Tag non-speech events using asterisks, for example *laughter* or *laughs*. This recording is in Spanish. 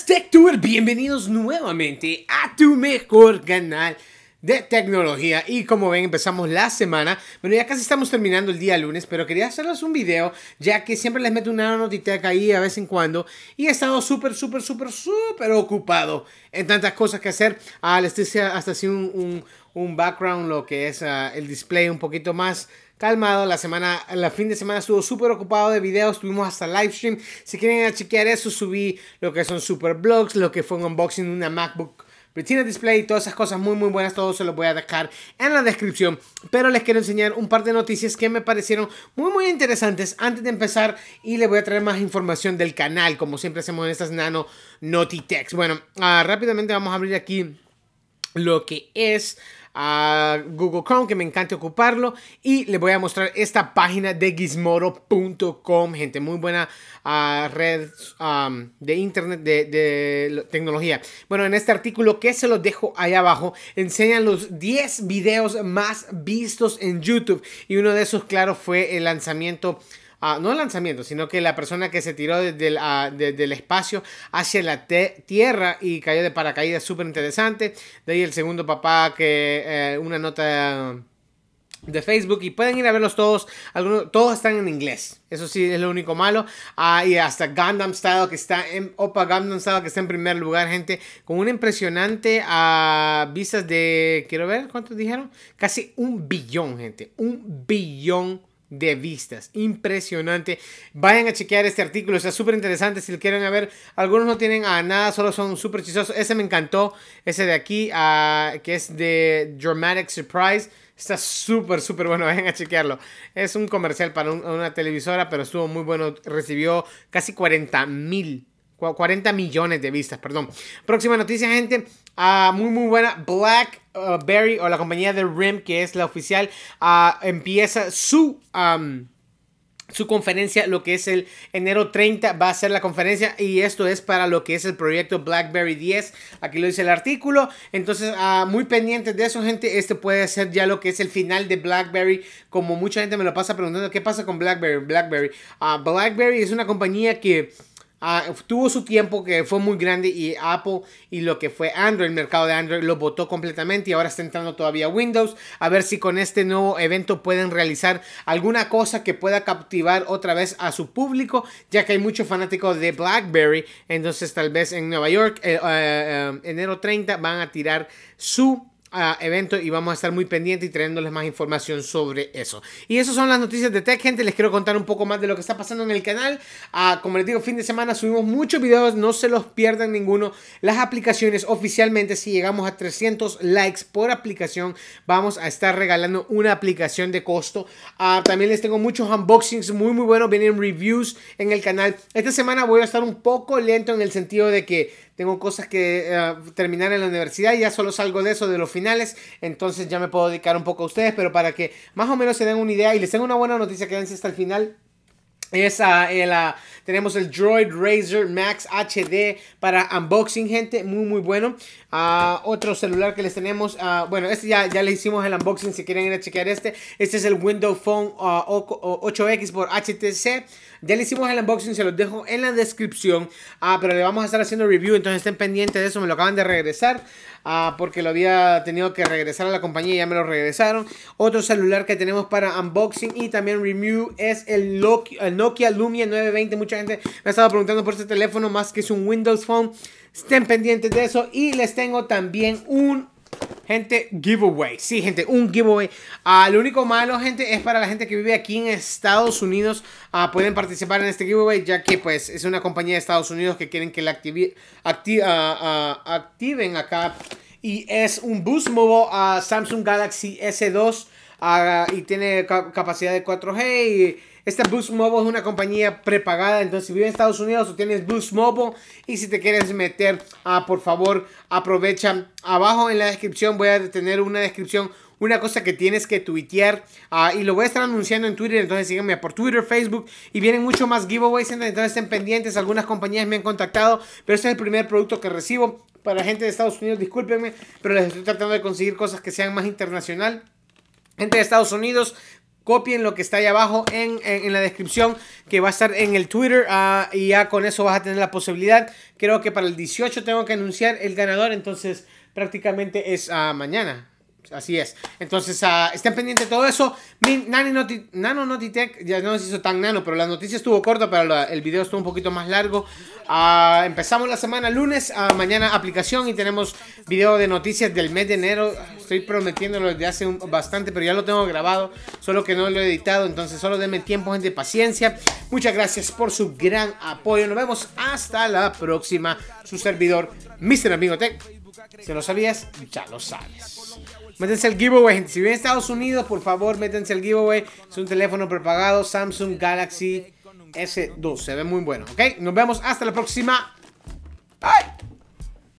TechTour, bienvenidos nuevamente a tu mejor canal de tecnología y como ven empezamos la semana, bueno ya casi estamos terminando el día lunes, pero quería hacerles un video ya que siempre les meto una notita ahí a vez en cuando y he estado súper súper súper súper ocupado en tantas cosas que hacer, ah, les hasta así un un background, lo que es ah, el display un poquito más calmado. La semana, la fin de semana estuvo súper ocupado de videos, tuvimos hasta live stream. Si quieren chequear eso, subí lo que son super blogs, lo que fue un unboxing de una MacBook Retina Display y todas esas cosas muy muy buenas, todo se los voy a dejar en la descripción. Pero les quiero enseñar un par de noticias que me parecieron muy muy interesantes antes de empezar y les voy a traer más información del canal, como siempre hacemos en estas nano Notitex. Bueno, ah, rápidamente vamos a abrir aquí lo que es a Google Chrome, que me encanta ocuparlo. Y le voy a mostrar esta página de gizmodo.com, gente. Muy buena ah, red de internet, de, de, tecnología. Bueno, en este artículo que se los dejo ahí abajo, enseñan los 10 videos más vistos en YouTube. Y uno de esos, claro, fue el lanzamiento no el lanzamiento, sino que la persona que se tiró del espacio hacia la tierra y cayó de paracaídas, súper interesante. De ahí el segundo papá que eh, una nota de Facebook y pueden ir a verlos todos. todos están en inglés. Eso sí es lo único malo. Ah, y hasta Gundam Style que está en Opa Gundam que está en primer lugar, gente, con un impresionante a ah, de quiero ver cuántos dijeron, casi un billón, gente, un billón de vistas. Impresionante. Vayan a chequear este artículo, está súper interesante si lo quieren ver. Algunos no tienen a nada, solo son súper chistosos. Ese me encantó, ese de aquí, ah, que es de Dramatic Surprise. Está súper, súper bueno. *laughs* Vayan a chequearlo. Es un comercial para una televisora, pero estuvo muy bueno. Recibió casi 40 mil 40 millones de vistas, perdón. Próxima noticia, gente. Ah, muy, muy buena. Blackberry uh, o la compañía de RIM, que es la oficial, ah, empieza su... su conferencia, lo que es el enero 30, va a ser la conferencia y esto es para lo que es el proyecto BlackBerry 10. Aquí lo dice el artículo. Entonces, ah, muy pendientes de eso, gente. Este puede ser ya lo que es el final de BlackBerry. Como mucha gente me lo pasa preguntando, ¿qué pasa con BlackBerry? BlackBerry. BlackBerry es una compañía que Ah, tuvo su tiempo que fue muy grande y Apple y lo que fue Android, el mercado de Android lo botó completamente y ahora está entrando todavía Windows. A ver si con este nuevo evento pueden realizar alguna cosa que pueda captivar otra vez a su público, ya que hay muchos fanáticos de BlackBerry. Entonces tal vez en Nueva York, eh, eh, eh, enero 30, van a tirar su evento y vamos a estar muy pendientes y trayéndoles más información sobre eso. Y esas son las noticias de Tech, gente. Les quiero contar un poco más de lo que está pasando en el canal. Ah, como les digo, fin de semana subimos muchos videos, no se los pierdan ninguno. Las aplicaciones oficialmente, si llegamos a 300 likes por aplicación, vamos a estar regalando una aplicación de costo. Ah, también les tengo muchos unboxings muy, muy buenos. Vienen reviews en el canal. Esta semana voy a estar un poco lento en el sentido de que tengo cosas que eh, terminar en la universidad ya solo salgo de eso de los fines entonces ya me puedo dedicar un poco a ustedes, pero para que más o menos se den una idea y les tengo una buena noticia, quédense hasta el final, es, ah, eh, tenemos el Droid Razer Max HD para unboxing, gente. Muy, muy bueno. Ah, otro celular que les tenemos. Ah, bueno, este ya, ya le hicimos el unboxing. Si quieren ir a chequear este. Este es el Windows Phone 8X por HTC. Ya le hicimos el unboxing, se los dejo en la descripción. Ah, pero le vamos a estar haciendo review, entonces estén pendientes de eso. Me lo acaban de regresar ah, porque lo había tenido que regresar a la compañía y ya me lo regresaron. Otro celular que tenemos para unboxing y también review es el Nokia Lumia 920. Mucha gente me ha estado preguntando por este teléfono más que es un Windows Phone. Estén pendientes de eso y les tengo también un Gente, giveaway. Sí, gente, un giveaway. Ah, lo único malo, gente, es para la gente que vive aquí en Estados Unidos. Ah, pueden participar en este giveaway, ya que pues es una compañía de Estados Unidos que quieren que la ah, activen acá. Y es un Boost Mobile a Samsung Galaxy S2 y tiene capacidad de 4G y esta Boost Mobile es una compañía prepagada, entonces si vives en Estados Unidos o tienes Boost Mobile y si te quieres meter, ah, por favor aprovecha. Abajo en la descripción voy a tener una descripción, una cosa que tienes que tuitear ah, y lo voy a estar anunciando en Twitter, entonces síganme por Twitter, Facebook y vienen mucho más giveaways, entonces estén pendientes, algunas compañías me han contactado, pero este es el primer producto que recibo. Para gente de Estados Unidos, discúlpenme, pero les estoy tratando de conseguir cosas que sean más internacional. Gente de Estados Unidos, Copien lo que está ahí abajo en, la descripción que va a estar en el Twitter ah, y ya con eso vas a tener la posibilidad. Creo que para el 18 tengo que anunciar el ganador, entonces prácticamente es a ah, mañana. Así es. Entonces, ah, estén pendientes de todo eso. nano, nano Notitech ya no se hizo tan nano, pero la noticia estuvo corta, pero el video estuvo un poquito más largo. Ah, empezamos la semana lunes, ah, mañana aplicación y tenemos video de noticias del mes de enero. Estoy prometiéndolo desde hace bastante, pero ya lo tengo grabado, solo que no lo he editado. Entonces, solo denme tiempo, gente, paciencia. Muchas gracias por su gran apoyo. Nos vemos hasta la próxima. Su servidor, Mr. Amigo Tech. Si lo sabías, ya lo sabes. Métanse al giveaway, Si vienen a Estados Unidos, por favor, métanse al giveaway. Es un teléfono prepagado Samsung Galaxy S2. Se ve muy bueno, ¿ok? Nos vemos hasta la próxima. ¡Ay!